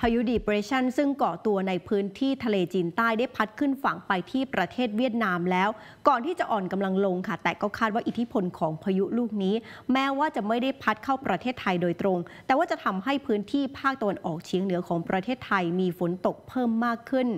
พายุดีเปรชันซึ่งก่อตัวในพื้นที่ทะเลจีนใต้ได้พัดขึ้นฝั่งไปที่ประเทศเวียดนามแล้วก่อนที่จะอ่อนกำลังลงค่ะ แต่ก็คาดว่าอิทธิพลของพายุลูกนี้ แม้ว่าจะไม่ได้พัดเข้าประเทศไทยโดยตรง แต่ว่าจะทำให้พื้นที่ภาคตะวันออกเฉียงเหนือของประเทศไทยมีฝนตกเพิ่มมากขึ้น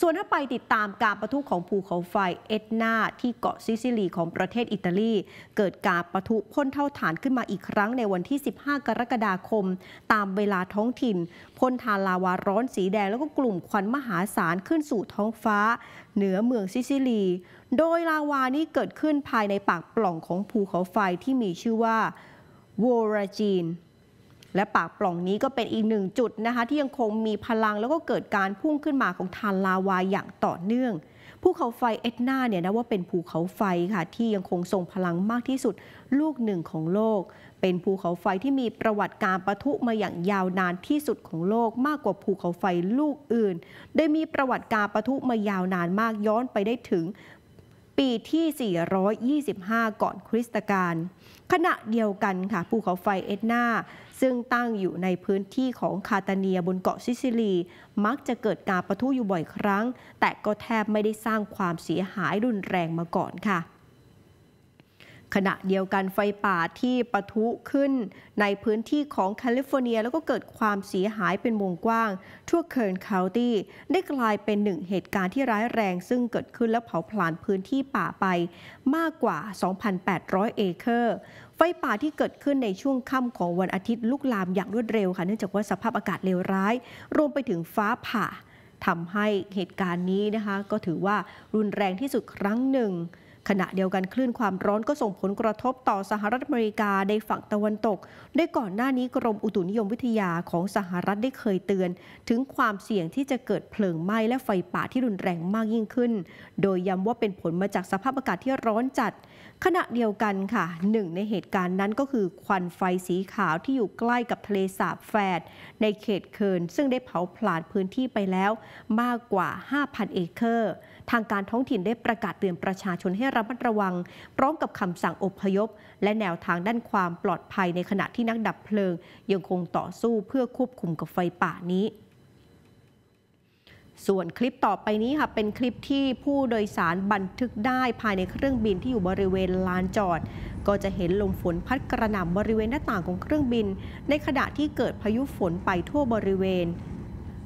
ส่วนถ้าไปติดตามการประทุของภูเขาไฟเอตดนาที่เกาะซิซิลีของประเทศอิตาลี เกิดการประทุพ่นเท่าฐานขึ้นมาอีกครั้งในวันที่ 15 กรกฎาคม ตามเวลาท้องถิ่นพ่นทานลาวาร้อนสีแดงแล้วก็กลุ่มควันมหาศาลขึ้นสู่ท้องฟ้า เหนือเมืองซิซิลี โดยลาวานี้เกิดขึ้นภายในปากปล่องของภูเขาไฟที่มีชื่อว่าวอราจีนและปากปล่องนี้ก็เป็นอีกหนึ่งจุดนะคะ ที่ยังคงมีพลังแล้วก็เกิดการพุ่งขึ้นมาของทานลาวาอย่างต่อเนื่องภูเขาไฟเอ็ดนาเนี่ยนะว่าเป็นภูเขาไฟค่ะที่ยังคงทรงพลังมากที่สุดลูกหนึ่งของโลก เป็นภูเขาไฟที่มีประวัติการประทุมาอย่างยาวนานที่สุดของโลกมากกว่าภูเขาไฟลูกอื่น ได้มีประวัติการประทุมายาวนานมากย้อนไปได้ถึงปีที่ 425 ก่อนคริสตกาลขณะเดียวกันค่ะ ภูเขาไฟเอ็ดนา ซึ่งตั้งอยู่ในพื้นที่ของคาตาเนียบนเกาะซิซิลี มักจะเกิดการประทุอยู่บ่อยครั้ง แต่ก็แทบไม่ได้สร้างความเสียหายรุนแรงมาก่อนค่ะขณะเดียวกันไฟป่าที่ปะทุขึ้นในพื้นที่ของแคลิฟอร์เนียแล้วก็เกิดความเสียหายเป็นวงกว้างทั่วเคิร์นคาวตี้ได้กลายเป็นหนึ่งเหตุการณ์ที่ร้ายแรง ซึ่งเกิดขึ้นและเผาผลาญพื้นที่ป่าไปมากกว่า 2,800 เอเคอร์ ไฟป่าที่เกิดขึ้นในช่วงค่ำของวันอาทิตย์ลุกลามอย่างรวดเร็วค่ะเนื่องจากว่าสภาพอากาศเลวร้าย รวมไปถึงฟ้าผ่าทำให้เหตุการณ์นี้นะคะ ก็ถือว่ารุนแรงที่สุดครั้งหนึ่งขณะเดียวกันคลื่นความร้อนก็ส่งผลกระทบต่อสหรัฐอเมริกาในฝั่งตะวันตกด้วยก่อนหน้านี้กรมอุตุนิยมวิทยาของสหรัฐได้เคยเตือน ถึงความเสี่ยงที่จะเกิดเพลิงไหม้และไฟป่าที่รุนแรงมากยิ่งขึ้น โดยย้ำว่าเป็นผลมาจากสภาพอากาศที่ร้อนจัด ขณะเดียวกันค่ะหนึ่งในเหตุการณ์นั้นก็คือควันไฟสีขาวที่อยู่ใกล้กับทะเลสาบแฟดในเขตเคิร์นซึ่งได้เผาผลาญพื้นที่ไปแล้วมากกว่า 5,000 เอเคอร์ทางการท้องถิ่นได้ประกาศเตือนประชาชนให้ระมัดระวัง พร้อมกับคำสั่งอพยพ และแนวทางด้านความปลอดภัยในขณะที่นักดับเพลิง ยังคงต่อสู้เพื่อควบคุมกับไฟป่านี้ ส่วนคลิปต่อไปนี้ค่ะเป็นคลิปที่ผู้โดยสารบันทึกได้ภายในเครื่องบินที่อยู่บริเวณลานจอด ก็จะเห็นลมฝนพัดกระหน่ำบริเวณหน้าต่างของเครื่องบิน ในขณะที่เกิดพายุฝนไปทั่วบริเวณ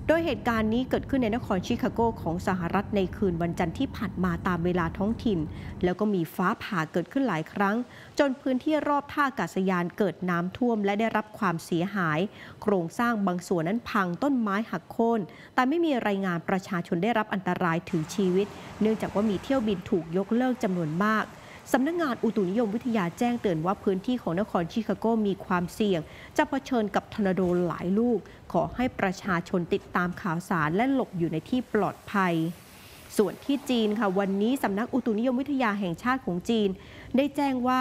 โดยเหตุการณ์นี้เกิดขึ้นในนครชิคาโกของสหรัฐในคืนวันจันทร์ที่ผ่านมาตามเวลาท้องถิ่น แล้วก็มีฟ้าผ่าเกิดขึ้นหลายครั้ง จนพื้นที่รอบท่าอากาศยานเกิดน้ำท่วมและได้รับความเสียหาย โครงสร้างบางส่วนนั้นพังต้นไม้หักโค่นแต่ไม่มีรายงานประชาชนได้รับอันตรายถึงชีวิต เนื่องจากว่ามีเที่ยวบินถูกยกเลิกจำนวนมากสำนักงงานอุตุนิยมวิทยาแจ้งเตือนว่าพื้นที่ของนครชิคาโกมีความเสี่ยง จะะเผชิญกับทอร์นาโดหลายลูก ขอให้ประชาชนติดตามข่าวสารและหลบอยู่ในที่ปลอดภัย ส่วนที่จีนค่ะวันนี้สำนักอุตุนิยมวิทยาแห่งชาติของจีน ได้แจ้งว่า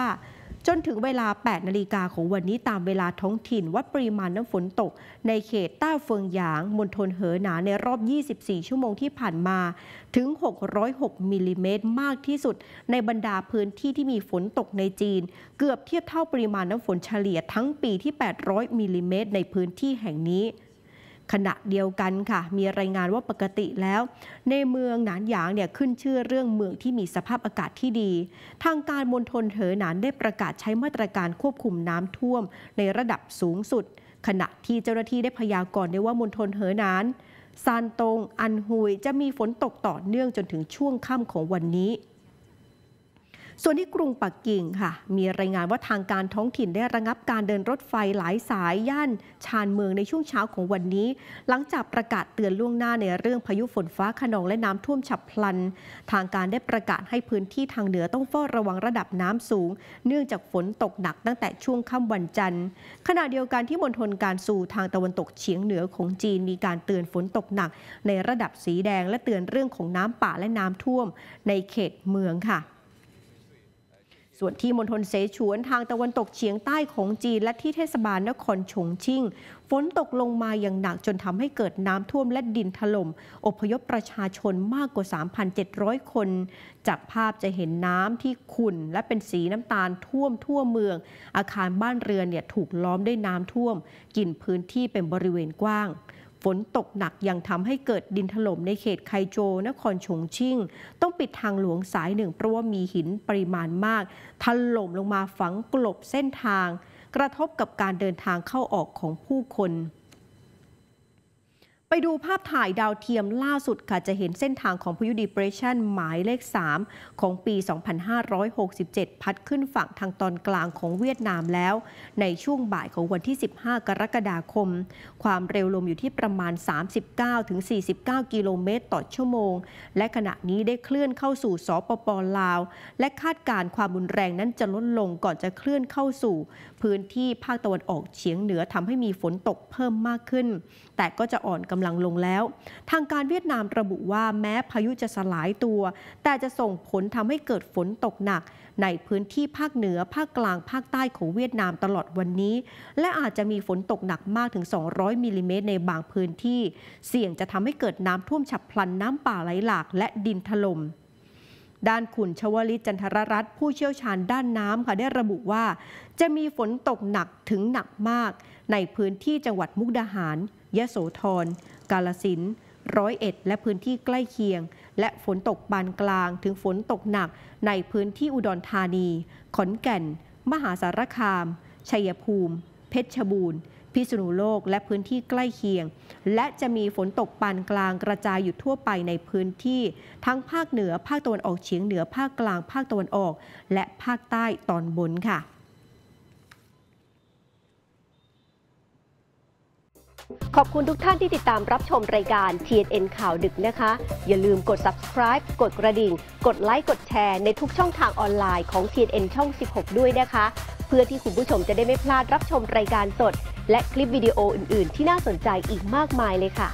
จนถึงเวลา 8 นาฬิกาของวันนี้ตามเวลาท้องถิ่นวัดปริมาณน้ำฝนตกในเขตต้าเฟิงหยางมณฑลเหอหนาในรอบ 24 ชั่วโมงที่ผ่านมา ถึง 606 มิลลิเมตรมากที่สุดในบรรดาพื้นที่ที่มีฝนตกในจีน เกือบเทียบเท่าปริมาณน้ำฝนเฉลี่ยทั้งปีที่ 800 มิลลิเมตรในพื้นที่แห่งนี้ขณะเดียวกันค่ะ มีรายงานว่าปกติแล้ว ในเมืองหนานหยางเนี่ยขึ้นชื่อเรื่องเมืองที่มีสภาพอากาศที่ดี ทางการมณฑลเหอหนานได้ประกาศใช้มาตรการควบคุมน้ำท่วม ในระดับสูงสุด ขณะที่เจ้าหน้าที่ได้พยากรณ์ได้ว่ามณฑลเหอหนานซานตง อันฮุยจะมีฝนตกต่อเนื่องจนถึงช่วงค่ำของวันนี้ส่วนที่กรุงปักกิ่งค่ะ มีรายงานว่าทางการท้องถิ่นได้ระงับการเดินรถไฟหลายสายย่านชานเมืองในช่วงเช้าของวันนี้ หลังจากประกาศเตือนล่วงหน้าในเรื่องพายุฝนฟ้าขนองและน้ำท่วมฉับพลัน ทางการได้ประกาศให้พื้นที่ทางเหนือต้องเฝ้าระวังระดับน้ำสูง เนื่องจากฝนตกหนักตั้งแต่ช่วงค่าวันจันทร์ ขณะเดียวกันที่มณฑลการสู่ทางตะวันตกเฉียงเหนือของจีนมีการเตือนฝนตกหนัก ในระดับสีแดงและเตือนเรื่องของน้ำป่าและน้ำท่วมในเขตเมืองค่ะส่วนที่มณฑลเสฉวนทางตะวันตกเฉียงใต้ของจีน และที่เทศบาลนครฉงชิ่งฝนตกลงมาอย่างหนักจนทำให้เกิดน้ำท่วมและดินถลม่มอพยพประชาชนมากกว่า 3,700 คน จากภาพจะเห็นน้ำที่ขุ่น และเป็นสีน้ำตาลท่วมทั่วเมือง อาคารบ้านเรือนเนี่ยถูกล้อมด้วยน้ำท่วม กินพื้นที่เป็นบริเวณกว้างฝนตกหนักยังทำให้เกิดดินถล่มในเขตไคโจ นครชงชิ่ง ต้องปิดทางหลวงสายหนึ่งเพราะว่ามีหินปริมาณมากถล่มลงมาฝังกลบเส้นทาง กระทบกับการเดินทางเข้าออกของผู้คนไปดูภาพถ่ายดาวเทียมล่าสุดค่ะ จะเห็นเส้นทางของพายุดีเพรสชัน หมายเลข 3 ของปี 2567 พัดขึ้นฝั่งทางตอนกลางของเวียดนามแล้ว ในช่วงบ่ายของวันที่ 15 กรกฎาคม ความเร็วลมอยู่ที่ประมาณ 39-49 กิโลเมตรต่อชั่วโมง และขณะนี้ได้เคลื่อนเข้าสู่สปปลาว และคาดการความบุนแรงนั้นจะลดลงก่อนจะเคลื่อนเข้าสู่ พื้นที่ภาคตะวันออกเฉียงเหนือทำให้มีฝนตกเพิ่มมากขึ้น แต่ก็จะอ่อนกำำลังลงแล้ว ทางการเวียดนามระบุว่าแม้พายุจะสลายตัว แต่จะส่งผลทำให้เกิดฝนตกหนัก ในพื้นที่ภาคเหนือภาคกลางภาคใต้ของเวียดนามตลอดวันนี้ และอาจจะมีฝนตกหนักมากถึง 200มิลิเมตรในบางพื้นที่ เสี่ยงจะทำให้เกิดน้ำท่วมฉับพลันน้ำป่าไหลหลากและดินถลม่มด้านขุนชวลิตจันทรรัตน์ผู้เชี่ยวชาญด้านน้ำค่ะได้ระบุว่า จะมีฝนตกหนักถึงหนักมาก ในพื้นที่จังหวัดมุกดาหารยะโสธร กาลสินร้อยเอ็ดและพื้นที่ใกล้เคียง และฝนตกปานกลางถึงฝนตกหนักในพื้นที่อุดรธานีขอนแก่น มหาสารคาม ชัยภูมิ เพชรบูรณ์พิษณุโลกและพื้นที่ใกล้เคียง และจะมีฝนตกปานกลางกระจายอยู่ทั่วไปในพื้นที่ทั้งภาคเหนือภาคตะวันออกเฉียงเหนือภาคกลางภาคตะวันออก และภาคใต้ตอนบนค่ะ ขอบคุณทุกท่านที่ติดตามรับชมรายการ TNN ข่าวดึกนะคะ อย่าลืมกด subscribe กดกระดิ่ง กดไลค์ กดแชร์ในทุกช่องทางออนไลน์ของ TNN ช่อง16 ด้วยนะคะ เพื่อที่คุณผู้ชมจะได้ไม่พลาดรับชมรายการสดและคลิปวิดีโออื่นๆ ที่น่าสนใจอีกมากมายเลยค่ะ